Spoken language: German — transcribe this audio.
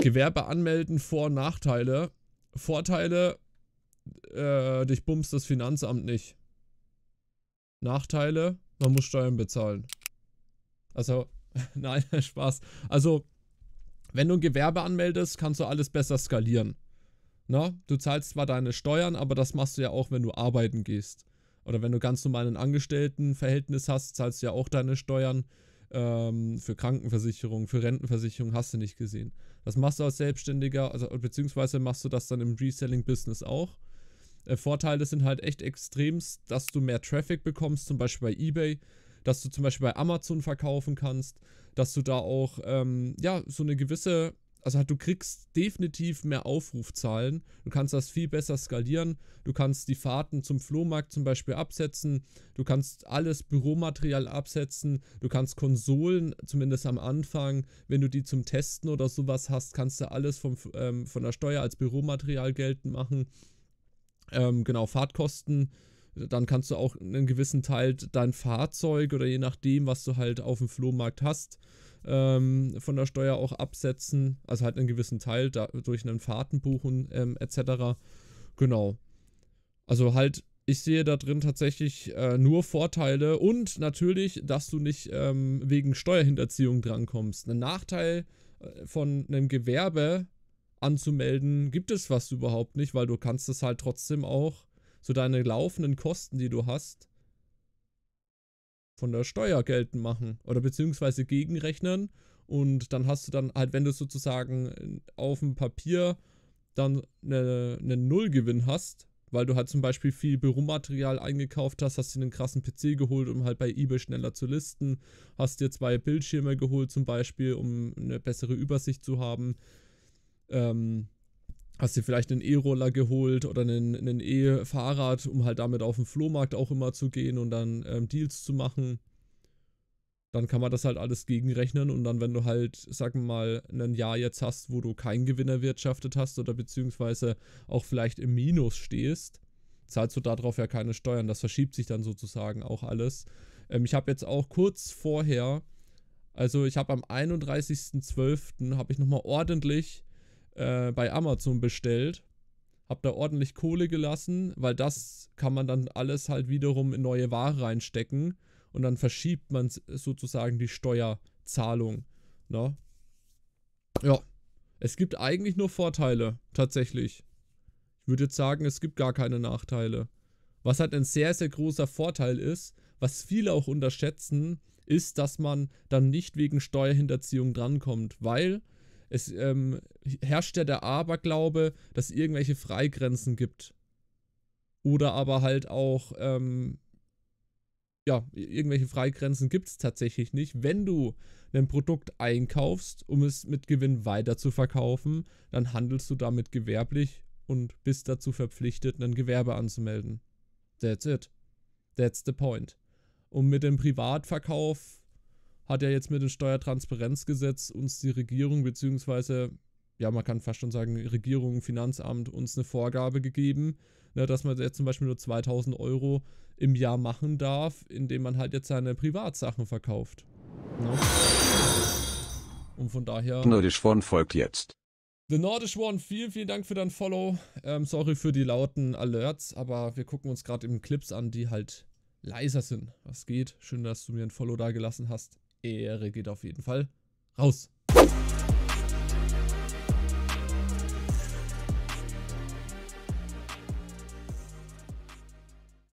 Äh, Gewerbe anmelden, Vor- und Nachteile. Vorteile, äh, dich bumst das Finanzamt nicht. Nachteile, man muss Steuern bezahlen. Also, nein, Spaß. Also, wenn du ein Gewerbe anmeldest, kannst du alles besser skalieren. Na, ne? du zahlst zwar deine Steuern, aber das machst du ja auch, wenn du arbeiten gehst. Oder wenn du ganz normal ein Angestelltenverhältnis hast, zahlst du ja auch deine Steuern ähm, für Krankenversicherung, für Rentenversicherung, hast du nicht gesehen. Das machst du als Selbstständiger, also, beziehungsweise machst du das dann im Reselling-Business auch. Äh, Vorteile sind halt echt extremst, dass du mehr Traffic bekommst, zum Beispiel bei eBay, dass du zum Beispiel bei Amazon verkaufen kannst, dass du da auch ähm, ja so eine gewisse also halt, du kriegst definitiv mehr Aufrufzahlen. Du kannst das viel besser skalieren. Du kannst die Fahrten zum Flohmarkt zum Beispiel absetzen. Du kannst alles Büromaterial absetzen. Du kannst Konsolen, zumindest am Anfang, wenn du die zum Testen oder sowas hast, kannst du alles vom, ähm, von der Steuer als Büromaterial geltend machen. Ähm, genau, Fahrtkosten. Dann kannst du auch einen gewissen Teil dein Fahrzeug oder je nachdem, was du halt auf dem Flohmarkt hast, ähm, von der Steuer auch absetzen, also halt einen gewissen Teil da, durch einen Fahrtenbuchen ähm, etc. Genau. Also halt, ich sehe da drin tatsächlich äh, nur Vorteile und natürlich, dass du nicht ähm, wegen Steuerhinterziehung drankommst. Ein Nachteil äh, von einem Gewerbe anzumelden, gibt es was überhaupt nicht, weil du kannst es halt trotzdem auch so deine laufenden Kosten, die du hast, von der Steuer geltend machen oder beziehungsweise gegenrechnen. Und dann hast du dann halt, wenn du sozusagen äh, auf dem Papier dann einen eine Nullgewinn hast, weil du halt zum Beispiel viel Büromaterial eingekauft hast, hast dir einen krassen PC geholt, um halt bei eBay schneller zu listen, hast dir zwei Bildschirme geholt zum Beispiel, um eine bessere Übersicht zu haben. Ähm, hast dir vielleicht einen E-Roller geholt oder einen E-Fahrrad, um halt damit auf den Flohmarkt auch immer zu gehen und dann ähm, Deals zu machen. Dann kann man das halt alles gegenrechnen und dann, wenn du halt, sagen wir mal, ein Jahr jetzt hast, wo du keinen Gewinn erwirtschaftet hast oder beziehungsweise auch vielleicht im Minus stehst, zahlst du darauf ja keine Steuern. Das verschiebt sich dann sozusagen auch alles. Ähm, ich habe jetzt auch kurz vorher, also ich habe am 31.12. habe ich nochmal ordentlich äh, bei Amazon bestellt. Hab da ordentlich Kohle gelassen, weil das kann man dann alles halt wiederum in neue Ware reinstecken und dann verschiebt man sozusagen die Steuerzahlung. Ne? Ja, es gibt eigentlich nur Vorteile, tatsächlich. Ich würde jetzt sagen, es gibt gar keine Nachteile. Was halt ein sehr, sehr großer Vorteil ist, was viele auch unterschätzen, ist, dass man dann nicht wegen Steuerhinterziehung drankommt, weil es ähm, herrscht ja der Aberglaube, dass es irgendwelche Freigrenzen gibt. Oder aber halt auch, ähm, ja, irgendwelche Freigrenzen gibt es tatsächlich nicht. Wenn du ein Produkt einkaufst, um es mit Gewinn weiter zu verkaufen, dann handelst du damit gewerblich und bist dazu verpflichtet, ein Gewerbe anzumelden. That's it. That's the point. Und mit dem Privatverkauf hat ja jetzt mit dem Steuertransparenzgesetz uns die Regierung beziehungsweise ja, man kann fast schon sagen, Regierung, Finanzamt uns eine Vorgabe gegeben, ne, dass man jetzt zum Beispiel nur 2000 Euro im Jahr machen darf, indem man halt jetzt seine Privatsachen verkauft. Ne? Und von daher. Nordisch One folgt jetzt. The Nordisch One, vielen, vielen Dank für dein Follow. Ähm, sorry für die lauten Alerts, aber wir gucken uns gerade eben Clips an, die halt leiser sind. Was geht? Schön, dass du mir ein Follow da gelassen hast. Ehre geht auf jeden Fall raus.